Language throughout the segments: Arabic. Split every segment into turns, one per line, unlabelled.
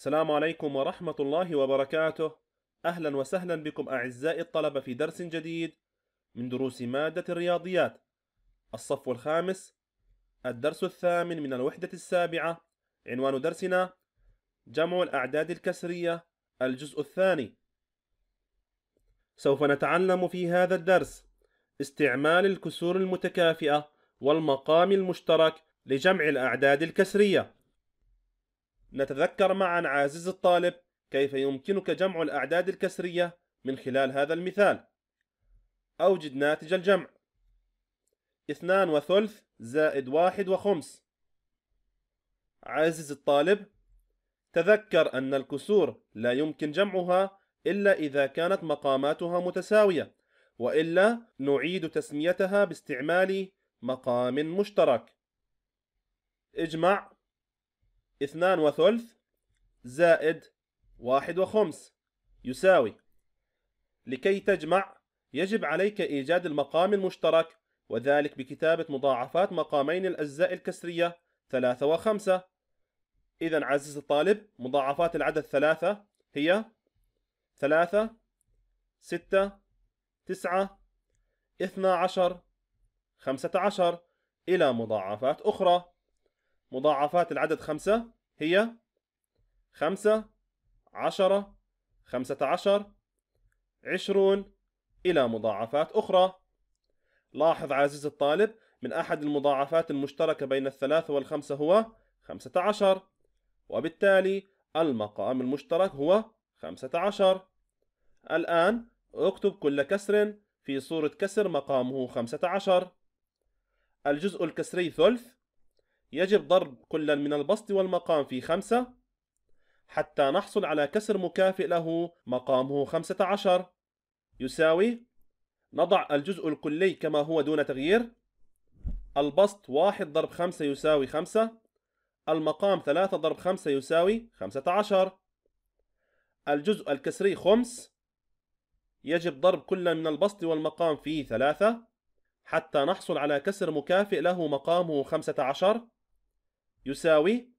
السلام عليكم ورحمة الله وبركاته أهلا وسهلا بكم أعزائي الطلبة في درس جديد من دروس مادة الرياضيات الصف الخامس الدرس الثامن من الوحدة السابعة عنوان درسنا جمع الأعداد الكسرية الجزء الثاني سوف نتعلم في هذا الدرس استعمال الكسور المتكافئة والمقام المشترك لجمع الأعداد الكسرية نتذكر معا عزيز الطالب كيف يمكنك جمع الأعداد الكسرية من خلال هذا المثال أوجد ناتج الجمع اثنان وثلث زائد واحد وخمس عزيز الطالب تذكر أن الكسور لا يمكن جمعها إلا إذا كانت مقاماتها متساوية وإلا نعيد تسميتها باستعمال مقام مشترك اجمع اثنان وثلث زائد واحد وخمس يساوي لكي تجمع يجب عليك إيجاد المقام المشترك وذلك بكتابة مضاعفات مقامين الأجزاء الكسرية ثلاثة وخمسة إذا عزيز الطالب مضاعفات العدد ثلاثة هي ثلاثة ستة تسعة اثنا عشر خمسة عشر إلى مضاعفات أخرى مضاعفات العدد خمسة هي خمسة عشرة خمسة عشر عشرون إلى مضاعفات أخرى لاحظ عزيزي الطالب من أحد المضاعفات المشتركة بين الثلاثة والخمسة هو خمسة عشر وبالتالي المقام المشترك هو خمسة عشر الآن اكتب كل كسر في صورة كسر مقامه خمسة عشر الجزء الكسري ثلث يجب ضرب كلا من البسط والمقام في خمسة حتى نحصل على كسر مكافئ له مقامه خمسة عشر يساوي نضع الجزء الكلي كما هو دون تغيير البسط واحد ضرب خمسة يساوي خمسة المقام ثلاثة ضرب خمسة يساوي خمسة عشر الجزء الكسري خمس يجب ضرب كل من البسط والمقام في ثلاثة حتى نحصل على كسر مكافئ له مقامه خمسة عشر يساوي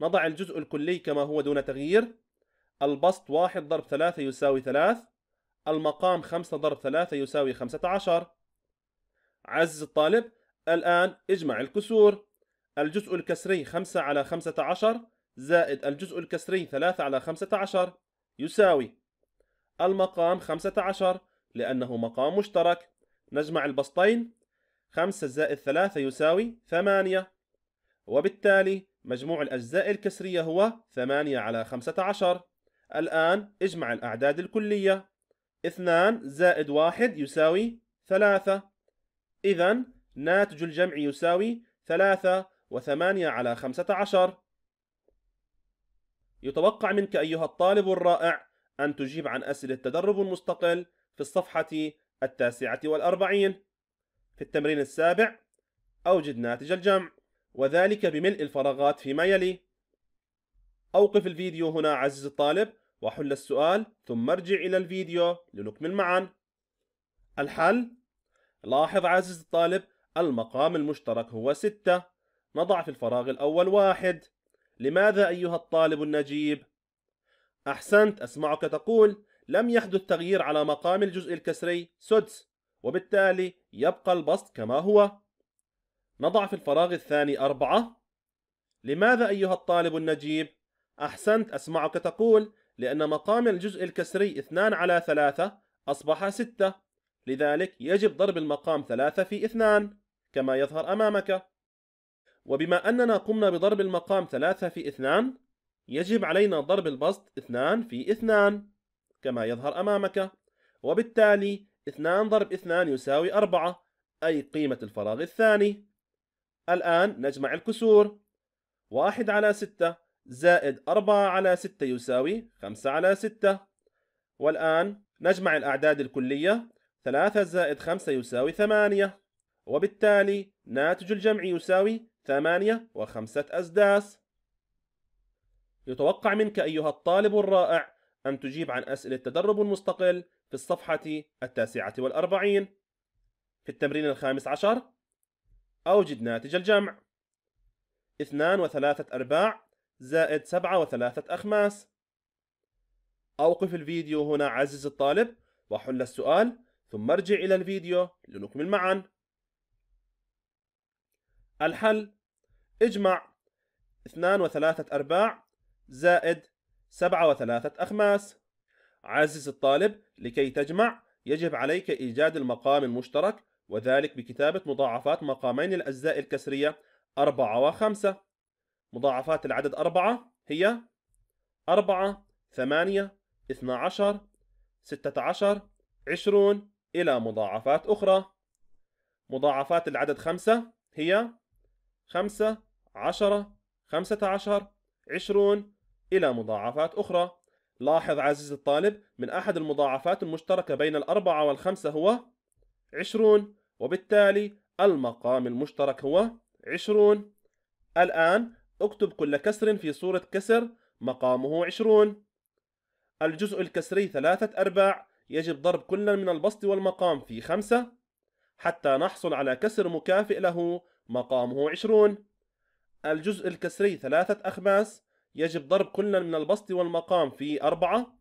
نضع الجزء الكلي كما هو دون تغيير البسط واحد ضرب ثلاثة يساوي ثلاث المقام خمسة ضرب ثلاثة يساوي خمسة عشر عز الطالب الآن اجمع الكسور الجزء الكسري خمسة على خمسة عشر زائد الجزء الكسري ثلاثة على خمسة عشر يساوي المقام خمسة عشر لأنه مقام مشترك نجمع البسطين خمسة زائد ثلاثة يساوي ثمانية وبالتالي مجموع الأجزاء الكسرية هو 8 على 15 الآن اجمع الأعداد الكلية 2 زائد 1 يساوي 3 إذا ناتج الجمع يساوي 3 و8 على 15 يتوقع منك أيها الطالب الرائع أن تجيب عن أسئلة التدرب المستقل في الصفحة التاسعة والأربعين في التمرين السابع أوجد ناتج الجمع وذلك بملء الفراغات فيما يلي أوقف الفيديو هنا عزيزي الطالب وحل السؤال ثم ارجع إلى الفيديو لنكمل معا الحل لاحظ عزيزي الطالب المقام المشترك هو ستة نضع في الفراغ الأول واحد لماذا أيها الطالب النجيب؟ أحسنت أسمعك تقول لم يحدث تغيير على مقام الجزء الكسري سدس وبالتالي يبقى البسط كما هو نضع في الفراغ الثاني أربعة لماذا أيها الطالب النجيب؟ أحسنت أسمعك تقول لأن مقام الجزء الكسري 2 على 3 أصبح 6 لذلك يجب ضرب المقام 3 في 2 كما يظهر أمامك وبما أننا قمنا بضرب المقام 3 في 2 يجب علينا ضرب البسط 2 في 2 كما يظهر أمامك وبالتالي 2 ضرب 2 يساوي 4 أي قيمة الفراغ الثاني الآن نجمع الكسور واحد على ستة زائد أربعة على ستة يساوي خمسة على ستة والآن نجمع الأعداد الكلية ثلاثة زائد خمسة يساوي ثمانية وبالتالي ناتج الجمع يساوي ثمانية وخمسة أسداس يتوقع منك أيها الطالب الرائع أن تجيب عن أسئلة تدرب مستقل في الصفحة التاسعة والأربعين في التمرين الخامس عشر أوجد ناتج الجمع اثنان وثلاثة أرباع زائد سبعة وثلاثة أخماس أوقف الفيديو هنا عزز الطالب وحل السؤال ثم ارجع إلى الفيديو لنكمل معا الحل اجمع اثنان وثلاثة أرباع زائد سبعة وثلاثة أخماس عزز الطالب لكي تجمع يجب عليك إيجاد المقام المشترك وذلك بكتابة مضاعفات مقامين الأجزاء الكسرية أربعة وخمسة مضاعفات العدد أربعة هي أربعة ثمانية اثنا عشر ستة عشر عشرون إلى مضاعفات أخرى مضاعفات العدد خمسة هي خمسة عشرة خمسة عشر عشرون إلى مضاعفات أخرى لاحظ عزيزي الطالب من أحد المضاعفات المشتركة بين الأربعة والخمسة هو عشرون وبالتالي المقام المشترك هو 20 الآن اكتب كل كسر في صورة كسر مقامه 20 الجزء الكسري ثلاثة أرباع يجب ضرب كل من البسط والمقام في خمسة حتى نحصل على كسر مكافئ له مقامه 20 الجزء الكسري ثلاثة أخماس يجب ضرب كل من البسط والمقام في أربعة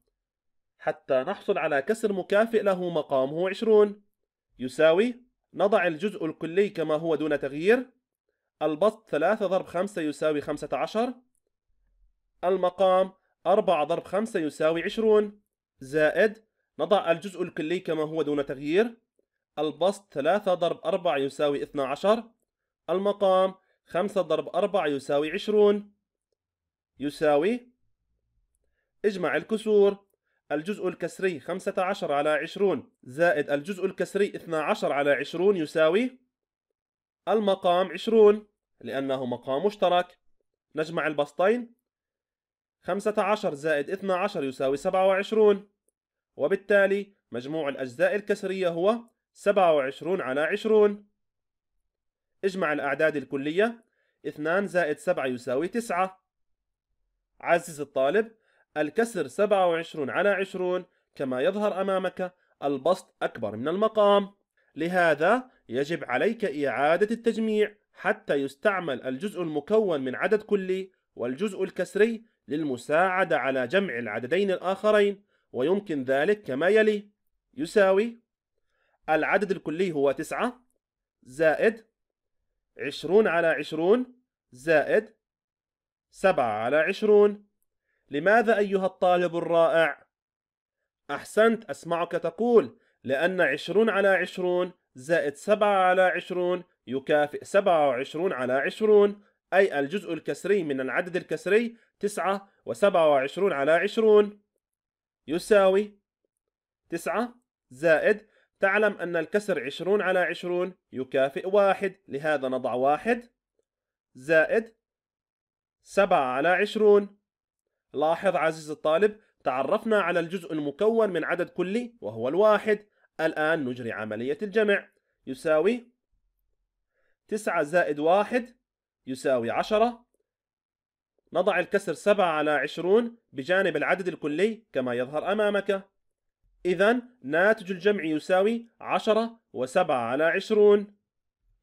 حتى نحصل على كسر مكافئ له مقامه 20 يساوي نضع الجزء الكلي كما هو دون تغيير البسط 3 ضرب 5 يساوي 15 المقام 4 ضرب 5 يساوي 20 زائد نضع الجزء الكلي كما هو دون تغيير البسط 3 ضرب 4 يساوي 12 المقام 5 ضرب 4 يساوي 20 يساوي اجمع الكسور الجزء الكسري 15 على 20 زائد الجزء الكسري 12 على 20 يساوي المقام 20 لأنه مقام مشترك نجمع البسطين 15 زائد 12 يساوي 27 وبالتالي مجموع الأجزاء الكسرية هو 27 على 20 اجمع الأعداد الكلية 2 زائد 7 يساوي 9 عزز الطالب الكسر 27 على 20 كما يظهر أمامك البسط أكبر من المقام لهذا يجب عليك إعادة التجميع حتى يستعمل الجزء المكون من عدد كلي والجزء الكسري للمساعدة على جمع العددين الآخرين ويمكن ذلك كما يلي يساوي العدد الكلي هو 9 زائد 20 على 20 زائد 7 على 20 لماذا أيها الطالب الرائع؟ أحسنت أسمعك تقول لأن عشرون على عشرون زائد سبعة على عشرون يكافئ سبعة وعشرون على عشرون أي الجزء الكسري من العدد الكسري تسعة وسبعة وعشرون على عشرون يساوي تسعة زائد تعلم أن الكسر عشرون على عشرون يكافئ واحد لهذا نضع واحد زائد سبعة على عشرون لاحظ عزيزي الطالب تعرفنا على الجزء المكون من عدد كلي وهو الواحد الآن نجري عملية الجمع يساوي 9 زائد 1 يساوي 10 نضع الكسر 7 على 20 بجانب العدد الكلي كما يظهر أمامك إذا ناتج الجمع يساوي 10 و7 على 20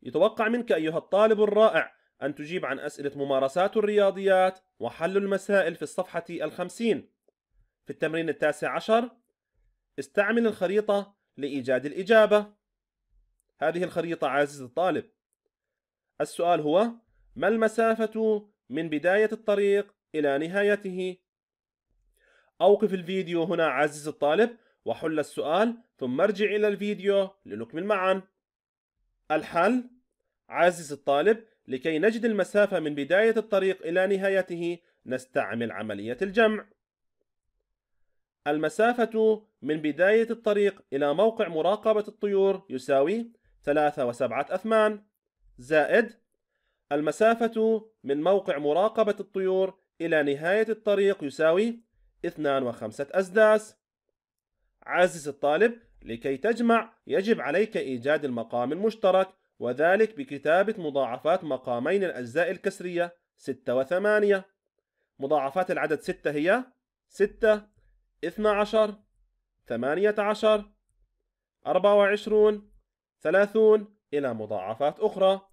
يتوقع منك أيها الطالب الرائع أن تجيب عن أسئلة ممارسات الرياضيات وحل المسائل في الصفحة الخمسين في التمرين التاسع عشر استعمل الخريطة لإيجاد الإجابة هذه الخريطة عزيزي الطالب السؤال هو ما المسافة من بداية الطريق إلى نهايته؟ أوقف الفيديو هنا عزيزي الطالب وحل السؤال ثم ارجع إلى الفيديو لنكمل معا الحل عزيزي الطالب لكي نجد المسافة من بداية الطريق إلى نهايته نستعمل عملية الجمع المسافة من بداية الطريق إلى موقع مراقبة الطيور يساوي ثلاثة وسبعة أثمان زائد المسافة من موقع مراقبة الطيور إلى نهاية الطريق يساوي اثنان وخمسة أسداس عزيز الطالب لكي تجمع يجب عليك إيجاد المقام المشترك وذلك بكتابة مضاعفات مقامين الأجزاء الكسرية 6 و 8 مضاعفات العدد 6 هي 6 12 18 24 30 إلى مضاعفات أخرى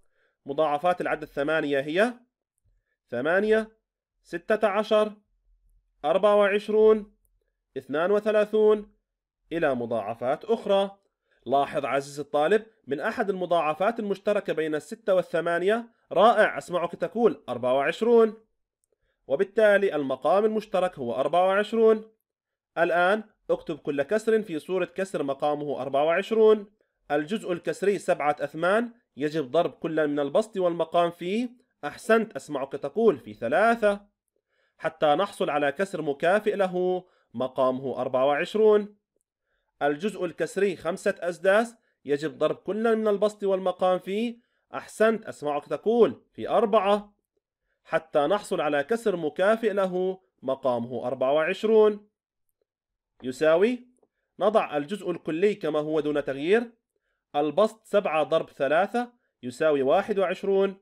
مضاعفات العدد 8 هي 8 16 24 32 إلى مضاعفات أخرى لاحظ عزيزي الطالب من أحد المضاعفات المشتركة بين الستة والثمانية رائع أسمعك تقول 24 وبالتالي المقام المشترك هو 24 الآن اكتب كل كسر في صورة كسر مقامه 24 الجزء الكسري سبعة أثمان يجب ضرب كل من البسط والمقام فيه أحسنت أسمعك تقول في ثلاثة حتى نحصل على كسر مكافئ له مقامه 24 الجزء الكسري خمسة أسداس يجب ضرب كل من البسط والمقام فيه أحسنت أسمعك تقول في أربعة حتى نحصل على كسر مكافئ له مقامه 24 يساوي نضع الجزء الكلي كما هو دون تغيير البسط 7 ضرب 3 يساوي 21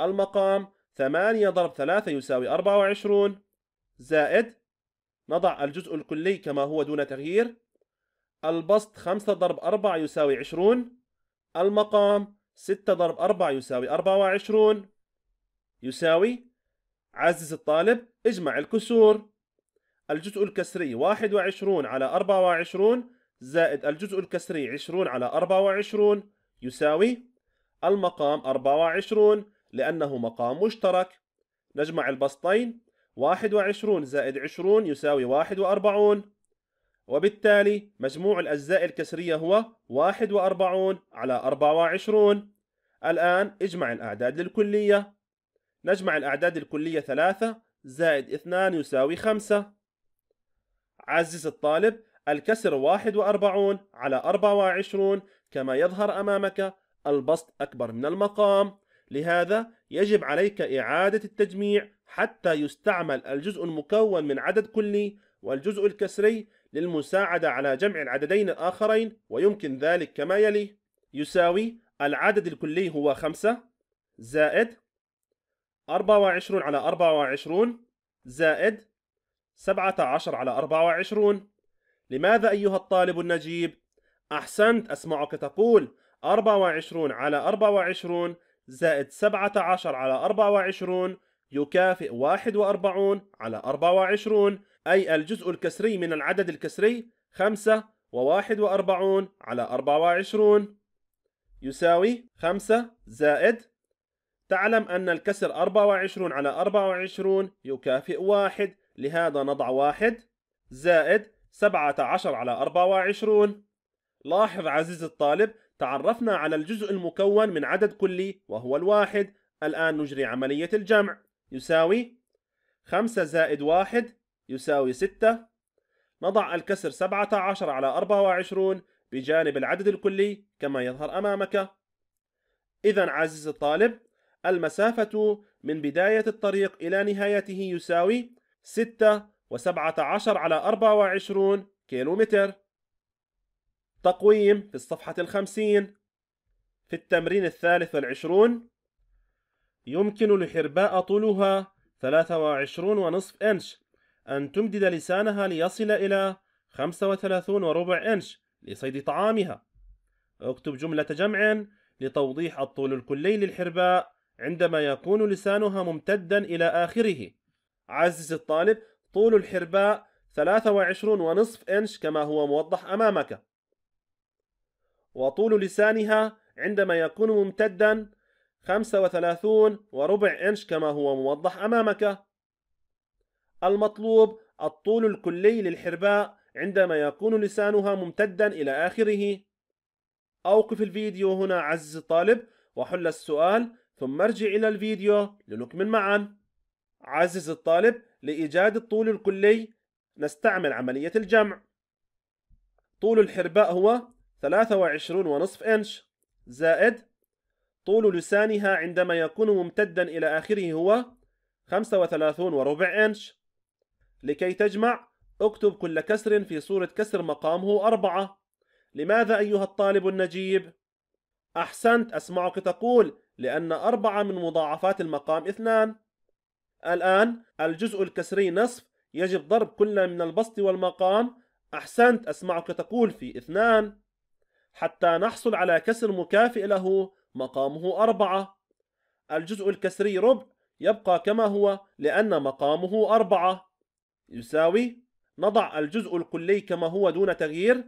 المقام 8 ضرب 3 يساوي 24 زائد نضع الجزء الكلي كما هو دون تغيير البسط 5 ضرب 4 يساوي 20 المقام 6 ضرب 4 يساوي 24 يساوي عزز الطالب اجمع الكسور الجزء الكسري 21 على 24 زائد الجزء الكسري 20 على 24 يساوي المقام 24 لأنه مقام مشترك نجمع البسطين 21 زائد 20 يساوي 41 وبالتالي مجموع الأجزاء الكسرية هو 41 على 24 الآن اجمع الأعداد للكلية نجمع الأعداد الكلية 3 زائد 2 يساوي 5 عزز الطالب الكسر 41 على 24 كما يظهر أمامك البسط أكبر من المقام لهذا يجب عليك إعادة التجميع حتى يستعمل الجزء المكون من عدد كلي والجزء الكسري للمساعدة على جمع العددين الآخرين ويمكن ذلك كما يلي يساوي العدد الكلي هو 5 زائد 24 على 24 زائد 17 على 24 لماذا أيها الطالب النجيب؟ أحسنت أسمعك تقول 24 على 24 زائد 17 على 24 يكافئ 41 على 24 أي الجزء الكسري من العدد الكسري 5 و41 على 24 يساوي 5 زائد تعلم أن الكسر 24 على 24 يكافئ واحد لهذا نضع واحد زائد 17 على 24 لاحظ عزيز الطالب تعرفنا على الجزء المكون من عدد كلي وهو الواحد الآن نجري عملية الجمع يساوي 5 زائد 1 يساوي 6 نضع الكسر 17 على 24 بجانب العدد الكلي كما يظهر أمامك إذا عزيزي الطالب المسافة من بداية الطريق إلى نهايته يساوي 6 و17 على 24 كيلومتر تقويم في الصفحة الخمسين في التمرين الثالث والعشرون يمكن لحرباء طولها 23.5 إنش أن تمدد لسانها ليصل إلى 35 وربع إنش لصيد طعامها اكتب جملة جمع لتوضيح الطول الكلي للحرباء عندما يكون لسانها ممتدا إلى آخره عزز الطالب طول الحرباء 23 ونصف إنش كما هو موضح أمامك وطول لسانها عندما يكون ممتدا 35 وربع إنش كما هو موضح أمامك المطلوب الطول الكلي للحرباء عندما يكون لسانها ممتدا إلى آخره أوقف الفيديو هنا عزيزي الطالب وحل السؤال ثم ارجع إلى الفيديو لنكمل معا عزيزي الطالب لإيجاد الطول الكلي نستعمل عملية الجمع طول الحرباء هو 23.5 إنش زائد طول لسانها عندما يكون ممتدا إلى آخره هو 35 وربع إنش لكي تجمع اكتب كل كسر في صورة كسر مقامه أربعة لماذا أيها الطالب النجيب؟ أحسنت أسمعك تقول لأن أربعة من مضاعفات المقام اثنان الآن الجزء الكسري نصف يجب ضرب كل من البسط والمقام أحسنت أسمعك تقول في اثنان حتى نحصل على كسر مكافئ له مقامه أربعة الجزء الكسري ربع يبقى كما هو لأن مقامه أربعة يساوي نضع الجزء الكلي كما هو دون تغيير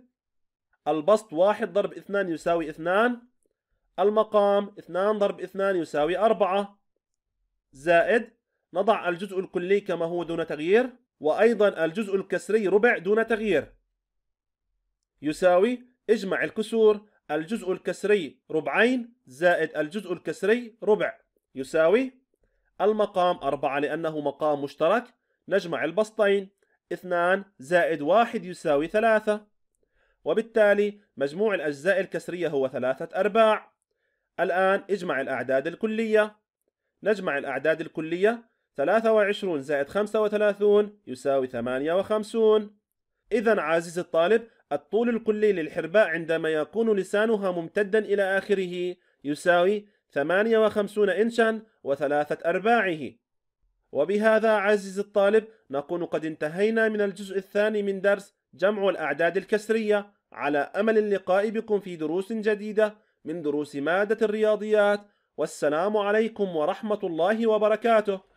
البسط واحد ضرب اثنان يساوي اثنان المقام اثنان ضرب اثنان يساوي أربعة زائد نضع الجزء الكلي كما هو دون تغيير وأيضا الجزء الكسري ربع دون تغيير يساوي اجمع الكسور الجزء الكسري ربعين زائد الجزء الكسري ربع يساوي المقام أربعة لأنه مقام مشترك نجمع البسطين 2 زائد 1 يساوي 3 وبالتالي مجموع الأجزاء الكسرية هو 3 أرباع الآن اجمع الأعداد الكلية نجمع الأعداد الكلية 23 زائد 35 يساوي 58 إذا عزيز الطالب الطول الكلي للحرباء عندما يكون لسانها ممتدا إلى آخره يساوي 58 إنشا وثلاثة أرباعه وبهذا عزيزي الطالب نكون قد انتهينا من الجزء الثاني من درس جمع الأعداد الكسرية على أمل اللقاء بكم في دروس جديدة من دروس مادة الرياضيات والسلام عليكم ورحمة الله وبركاته